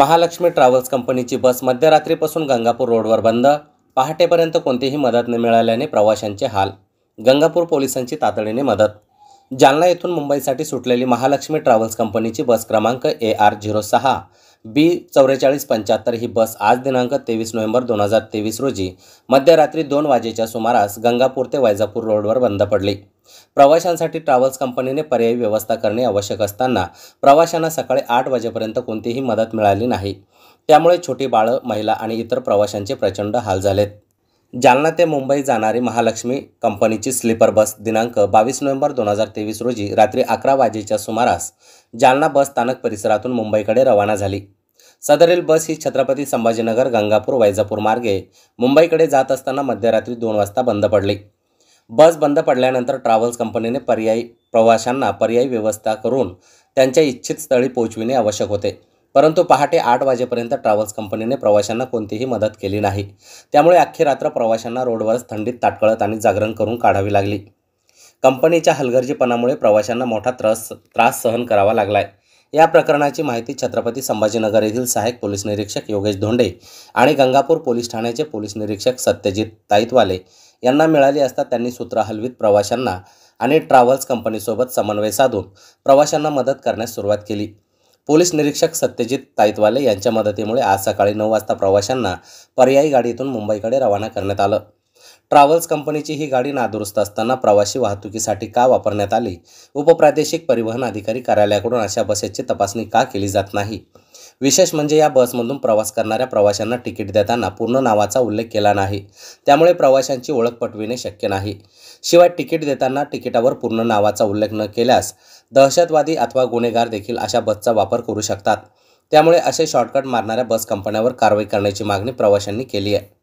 Mahalakshmi travels कंपनीची बस मध्यरात्रीपासून गंगापूर रोडवर बंद पहाटेपर्यंत कोणतीही मदत न मिळाल्याने प्रवाशांचे हाल गंगापूर पोलिसांची तातडीने मदत जालना येथून मुंबईसाठी सुटलेली महालक्ष्मी ट्रॅव्हल्स कंपनीची बस क्रमांक ए आर झिरो सहा बी चौवेचाळीस पंच्याहत्तर ही बस आज दिनांक तेवीस नोव्हेंबर दोन हजार तेवीस रोजी मध्यरात्री दोन वाजेच्या सुमारास गंगापूर ते वैजापूर रोडवर बंद पडली प्रवाशांसाठी ट्रॅव्हल्स कंपनीने पर्यायी व्यवस्था करणे आवश्यक असताना प्रवाशांना सकाळी आठ वाजेपर्यंत कोणतीही मदत मिळाली नाही त्यामुळे छोटी बाळं महिला आणि इतर प्रवाशांचे प्रचंड हाल झालेत जालना ते मुंबई जाणारी महालक्ष्मी कंपनीची स्लीपर बस दिनांक बावीस नोव्हेंबर दोन हजार तेवीस रोजी रात्री अकरा वाजेच्या सुमारास जालना बस स्थानक परिसरातून मुंबईकडे रवाना झाली सदरील बस ही छत्रपती संभाजीनगर गंगापूर वैजापूर मार्गे मुंबईकडे जात असताना मध्यरात्री दोन वाजता बंद पडली बस बंद पडल्यानंतर ट्रॅव्हल्स कंपनीने पर्यायी प्रवाशांना पर्यायी व्यवस्था करून त्यांच्या इच्छित स्थळी पोहोचविणे आवश्यक होते परंतु पहाटे आठ वाजेपर्यंत ट्रॅव्हल्स कंपनीने प्रवाशांना कोणतीही मदत केली नाही त्यामुळे अख्खी रात्र प्रवाशांना रोडवरच थंडीत ताटकळत आणि जागरण करून काढावी लागली कंपनीच्या हलगर्जीपणामुळे प्रवाशांना मोठा त्रास त्रास सहन करावा लागलाय या प्रकरणाची माहिती छत्रपती संभाजीनगर येथील सहाय्यक पोलीस निरीक्षक योगेश धोंडे आणि गंगापूर पोलीस ठाण्याचे पोलीस निरीक्षक सत्यजित ताईतवाले यांना मिळाली असता त्यांनी सूत्र हलवीत प्रवाशांना आणि ट्रॅव्हल्स कंपनीसोबत समन्वय साधून प्रवाशांना मदत करण्यास सुरुवात केली पोलीस निरीक्षक सत्यजित ताईतवाले यांच्या मदतीमुळे आज सकाळी नऊ वाजता प्रवाशांना पर्यायी गाडीतून मुंबईकडे रवाना करण्यात आलं ट्रॅव्हल्स कंपनीची ही गाडी नादुरुस्त असताना प्रवाशी वाहतुकीसाठी का वापरण्यात आली उपप्रादेशिक परिवहन अधिकारी कार्यालयाकडून अशा बसेसची तपासणी का केली जात नाही विशेष म्हणजे या बसमधून प्रवास करणाऱ्या प्रवाशांना तिकीट देताना पूर्ण नावाचा उल्लेख केला नाही त्यामुळे प्रवाशांची ओळख पटविणे शक्य नाही शिवाय तिकीट देताना तिकिटावर पूर्ण नावाचा उल्लेख न केल्यास दहशतवादी अथवा गुन्हेगार देखील अशा बसचा वापर करू शकतात त्यामुळे असे शॉर्टकट मारणाऱ्या बस कंपन्यांवर कारवाई करण्याची मागणी प्रवाशांनी केली आहे